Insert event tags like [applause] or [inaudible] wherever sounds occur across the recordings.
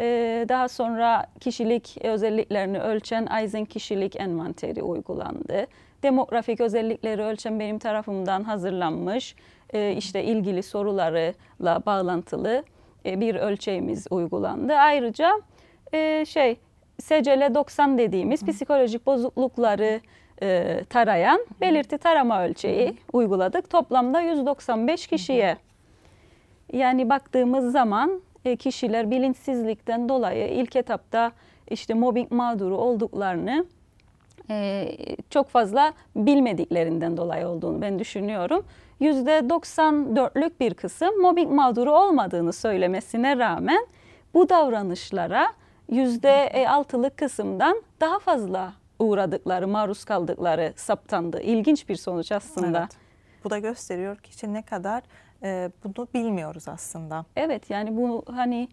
Ee, daha sonra kişilik özelliklerini ölçen Eisen kişilik envanteri uygulandı. Demografik özellikleri ölçen benim tarafımdan hazırlanmış e, işte ilgili sorularla bağlantılı e, bir ölçeğimiz uygulandı. Ayrıca e, şey SCL 90 dediğimiz psikolojik bozuklukları tarayan belirti tarama ölçeği uyguladık. Toplamda 195 kişiye. Yani baktığımız zaman e, kişiler bilinçsizlikten dolayı ilk etapta işte mobbing mağduru olduklarını e, çok fazla bilmediklerinden dolayı olduğunu ben düşünüyorum. %94'lük bir kısım mobbing mağduru olmadığını söylemesine rağmen bu davranışlara %6'lık kısımdan daha fazla uğradıkları, maruz kaldıkları saptandı. İlginç bir sonuç aslında. Evet. Bu da gösteriyor ki işte ne kadar e, bunu bilmiyoruz aslında. Evet yani bu hani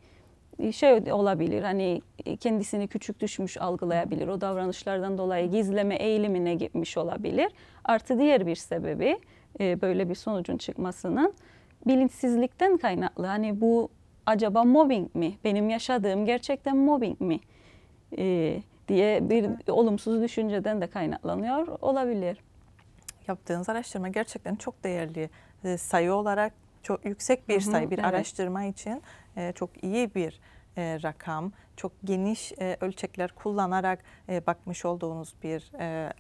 şey olabilir hani kendisini küçük düşmüş algılayabilir. O davranışlardan dolayı gizleme eğilimine gitmiş olabilir. Artı diğer bir sebebi e, böyle bir sonucun çıkmasının bilinçsizlikten kaynaklı. Hani bu acaba mobbing mi? Benim yaşadığım gerçekten mobbing mi? E, diye bir olumsuz düşünceden de kaynaklanıyor olabilir yaptığınız araştırma gerçekten çok değerli e, sayı olarak çok yüksek bir sayı bir evet. araştırma için e, çok iyi bir e, rakam çok geniş e, ölçekler kullanarak e, bakmış olduğunuz bir e,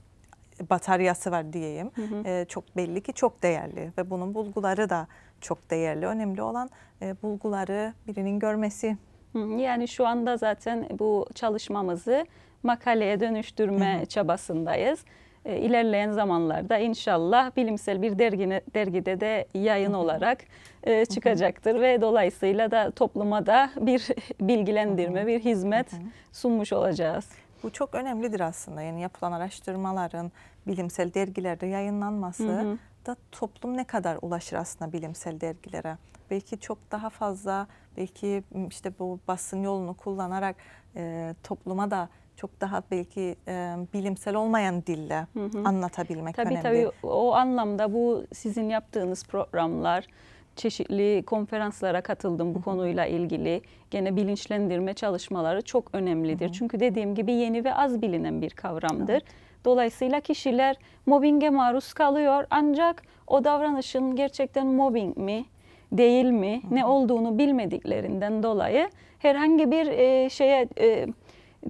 bataryası var diyeyim. Hı hı. E, çok belli ki çok değerli ve bunun bulguları da çok değerli. Önemli olan e, bulguları birinin görmesi. Yani şu anda zaten bu çalışmamızı makaleye dönüştürme hı hı. çabasındayız e, ilerleyen zamanlarda inşallah bilimsel bir dergine, dergide de yayın olarak e, çıkacaktır ve dolayısıyla da topluma da bir [laughs] bilgilendirme, bir hizmet sunmuş olacağız. Bu çok önemlidir aslında. Yani yapılan araştırmaların bilimsel dergilerde yayınlanması hı hı. da toplum ne kadar ulaşır aslında bilimsel dergilere? Belki çok daha fazla belki işte bu basın yolunu kullanarak e, topluma da çok daha belki e, bilimsel olmayan dille hı hı. anlatabilmek tabii, önemli. Tabii tabii o anlamda bu sizin yaptığınız programlar, çeşitli konferanslara katıldım bu Hı-hı. konuyla ilgili. Gene bilinçlendirme çalışmaları çok önemlidir. Hı-hı. Çünkü dediğim gibi yeni ve az bilinen bir kavramdır. Evet. Dolayısıyla kişiler mobbinge maruz kalıyor ancak o davranışın gerçekten mobbing mi değil mi Hı-hı. ne olduğunu bilmediklerinden dolayı herhangi bir e, şeye e,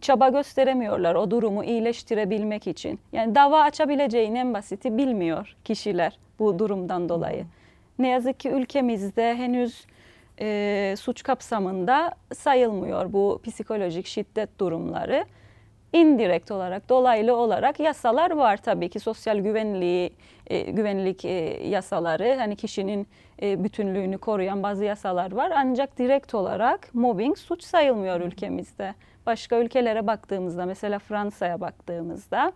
çaba gösteremiyorlar o durumu iyileştirebilmek için. Yani dava açabileceğin en basiti bilmiyor kişiler bu durumdan dolayı. Ne yazık ki ülkemizde henüz e, suç kapsamında sayılmıyor bu psikolojik şiddet durumları indirekt olarak, dolaylı olarak yasalar var tabii ki sosyal güvenliği, e, güvenlik e, yasaları, hani kişinin e, bütünlüğünü koruyan bazı yasalar var. Ancak direkt olarak mobbing suç sayılmıyor ülkemizde. Başka ülkelere baktığımızda, mesela Fransa'ya baktığımızda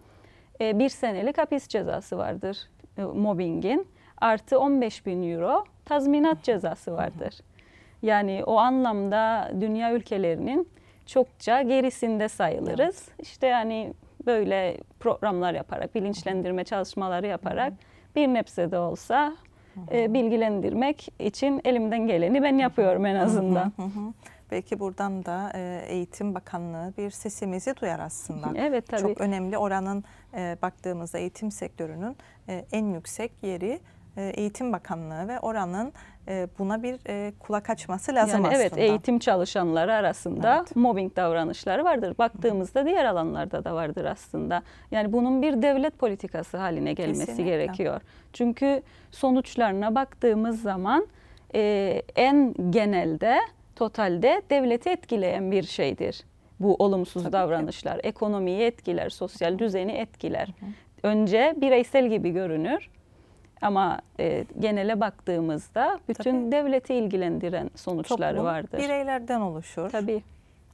e, bir senelik hapis cezası vardır e, mobbingin. Artı 15 bin euro tazminat cezası vardır. Yani o anlamda dünya ülkelerinin çokça gerisinde sayılırız. Evet. İşte yani böyle programlar yaparak, bilinçlendirme çalışmaları yaparak Hı. bir nebze de olsa e, bilgilendirmek için elimden geleni ben yapıyorum en azından. Hı. Hı. Belki buradan da e, Eğitim Bakanlığı bir sesimizi duyar aslında. [laughs] Evet tabii. Çok önemli oranın e, baktığımızda eğitim sektörünün e, en yüksek yeri e, eğitim Bakanlığı ve oranın e, buna bir e, kulak açması lazım yani aslında. Evet eğitim çalışanları arasında evet. mobbing davranışları vardır. Baktığımızda diğer alanlarda da vardır aslında. Yani bunun bir devlet politikası haline gelmesi Kesinlikle. gerekiyor. Çünkü sonuçlarına baktığımız zaman en genelde totalde devleti etkileyen bir şeydir. Bu olumsuz Tabii davranışlar ki. ekonomiyi etkiler, sosyal düzeni etkiler. Hı hı. Önce bireysel gibi görünür ama e, genele baktığımızda bütün Tabii. devleti ilgilendiren sonuçları Toplum, vardır. bireylerden oluşur. Tabii.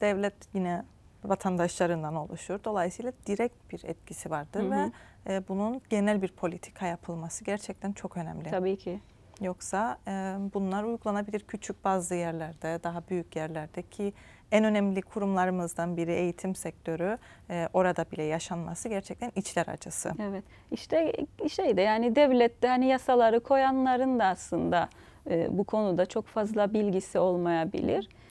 Devlet yine vatandaşlarından oluşur. Dolayısıyla direkt bir etkisi vardır hı hı. ve e, bunun genel bir politika yapılması gerçekten çok önemli. Tabii ki. Yoksa e, bunlar uygulanabilir küçük bazı yerlerde, daha büyük yerlerdeki. ki en önemli kurumlarımızdan biri eğitim sektörü e, orada bile yaşanması gerçekten içler acısı. Evet işte şey de yani devlette hani yasaları koyanların da aslında e, bu konuda çok fazla bilgisi olmayabilir.